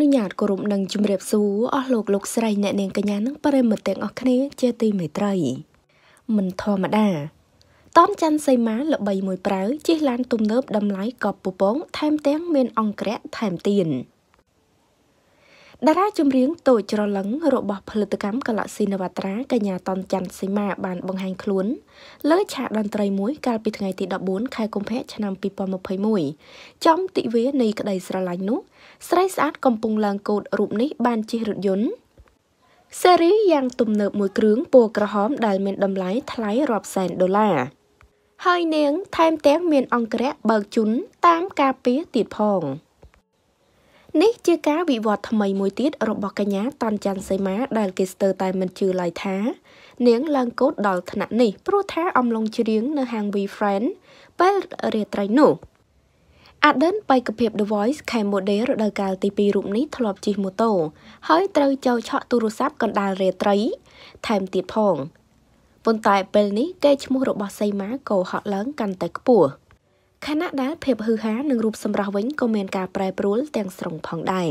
នុញ្ញាតគោរពនិងជម្រាបសួរអស់លោកលោកស្រីអ្នកនាងកញ្ញានិងប្រិមត្តទាំងអស់គ្នាជាទីមេត្រីមិនធម្មតាតនច័ន្ទសីមាល្បីមួយប្រៅជិះឡានទំនើបតម្លៃកប់ពពងថែមទាំងមានអង្គរៈថែមទៀតតារាចម្រៀងតូចច្រឡឹងរបស់ផលិតកម្មកាឡាស៊ីនវត្រាកញ្ញាតនច័ន្ទសីមាបានបង្ហាញខ្លួនលើឆាកតន្ត្រីមួយកាលពីថ្ងៃទី14ខែកុម្ភៈឆ្នាំ2021ចំទិវានៃក្តីស្រឡាញ់នោះ ស្រីស្អាតកំពុងឡើងកូតរូបនេះបានជិះរថយន្តសេរីយ៉ាងទំនើបមួយគ្រឿងពណ៌ក្រហម ដែលមានតម្លៃថ្លៃរាប់សែនដុល្លារហើយនាងថែមទាំងមានអង្គរៈបើកជុនតាមការពារទៀតផង។នេះជាការវិវត្តថ្មីមួយទៀតរបស់កញ្ញាតនច័ន្ទសីមាដែលគេស្ទើរតែមិនជឿឡើយថានាងឡើងកូតដល់ថ្នាក់នេះ ព្រោះថាអំឡុងច្រៀងនៅហាង We Friend ពេលរាត្រីនោះអាដិនបេក្ខភាព The Voice Cambodia រដូវកាលទី2រូបនេះធ្លាប់ជិះម៉ូតូហើយត្រូវចូលឆក់ទូរស័ព្ទកណ្ដាលរាត្រីថែមទៀតផងប៉ុន្តែពេលនេះគេឈ្មោះរបស់សីមាក៏ហក់ឡើងកាន់តែខ្ពស់ខណៈដែលភាពហឺហានិងរូបសម្រស់វិញក៏មាន ការប្រែប្រួលទាំងស្រុងផងដែរ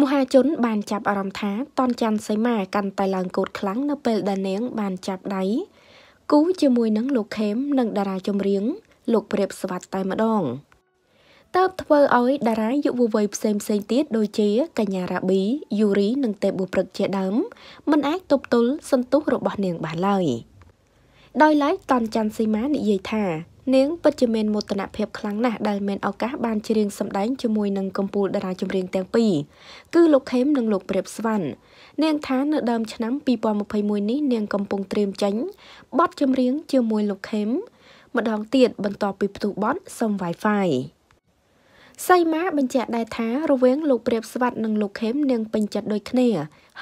មហាជនបាន ចាប់អារម្មណ៍ថាតនច័ន្ទសីមាកាន់តែឡើងកូតខ្លាំងនៅពេលដែលនាងបានចាប់ដៃគូជាមួយនឹងលោកខេម និងតារាចម្រៀង លោកព្រាបសវັດតែម្ដងតើបធ្វើឲ្យតារាយុវវ័យផ្សេងផ្សេងទៀតដូចជា កញ្ញារ៉ាប៊ីយូរីនិងទេបុព្រឹកជាដើមមិនអាចទប់ទល់សន្ទុះរបស់នាងបានឡើយដោយឡែកតនច័ន្ទសីមានិយាយថានាងពិតជាមានមោទនភាពខ្លាំងណាស់ដែលមានឱកាស បានច្រៀងសម្ដែងជាមួយនឹងកំពូលតារាចម្រៀងទាំងពីរគឺលោកខេមនិងលោកព្រាបស្វណ្ណនាង ថានៅដើមឆ្នាំ2021នេះនាងកំពុងត្រៀមចេញបទចម្រៀងជាមួយលោកខេម ម្ដងទៀតបន្ទាប់ពីផ្ទុះបទសុំ Wi-Fi សីមាបញ្ជាក់ដែរថារវាងលោកព្រាបស្វាត់និងលោកខេមនាងពេញចិត្តដូចគ្នា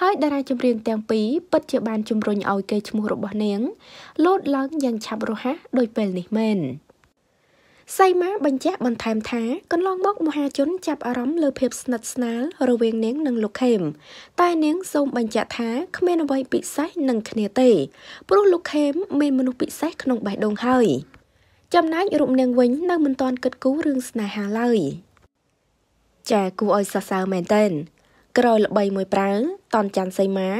ហើយតារាចម្រៀងទាំងពីរពិតជាបាន ជំរុញឲ្យកេរ្តិ៍ឈ្មោះរបស់នាងលោតឡើង យ៉ាងឆាប់រហ័សដោយពេលនេះមែនសីមាបញ្ជាក់បន្ថែមថាកន្លង មក មហាជន ចាប់អារម្មណ៍លើភាពស្និទ្ធស្នាលរវាងនាងនិងលោកខេមតែនាងសូមបញ្ជាក់ថាគ្មានអ្វីពិសេសនឹងគ្នាទេព្រោះលោកខេមមានមនុស្សពិសេសក្នុងបេះដូងហើយ។ចំណែករូបនាងវិញនៅមិនទាន់គិតគូររឿងស្នេហាឡើយចាគួរឲ្យសរសើរមែនទែនក្រោយល្បីមួយប្រើតនច័ន្ទសីមា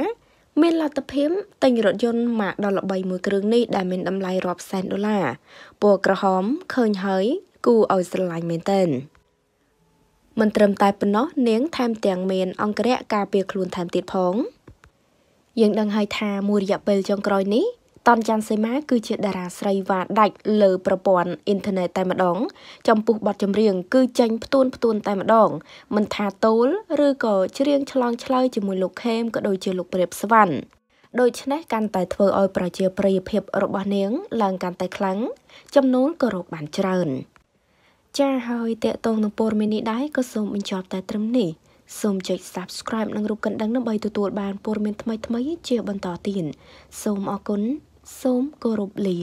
មានលទ្ធភាពទិញរថយន្តម៉ាកដល់ល្បីមួយគ្រឿងនេះដែលមានតម្លៃរាប់សែនដុល្លារពណ៌ក្រហមឃើញហើយគួរឲ្យស្រឡាញ់មែនទែនមិនត្រឹមតែប៉ុណ្ណោះនាងថែមទាំងមានអង្គរៈការពារខ្លួនថែមទៀតផងយើងដឹងហើយថាមួយរយៈពេលចុងក្រោយនេះតនច័ន្ទសីមាគឺជាតារាស្រីវ៉ាដាច់លើប្រព័ន្ធអ៊ីនធឺណិតតែម្ដង ចំពោះបទចម្រៀងគឺចេញផ្ទួនផ្ទួនតែម្ដង មិនថាតូលឬក៏ច្រៀងឆ្លងឆ្លើយជាមួយលោកខេមក៏ដូចជាលោកព្រាបស្វណ្ណដូច្នេះកាន់តែធ្វើឲ្យ ប្រជាប្រិយភាពរបស់នាង ឡើងកាន់តែខ្លាំងចំនួនក៏រកបានច្រើនចា៎ហើយតេតងនឹងព័ត៌មាននេះដែរក៏សូមបញ្ចប់តែត្រឹមនេះសូមចុច Subscribe និងរូបកណ្ដឹងដើម្បីទទួលបានព័ត៌មានថ្មីៗជាបន្តទៀតសូមអរគុណសូមគោរពលា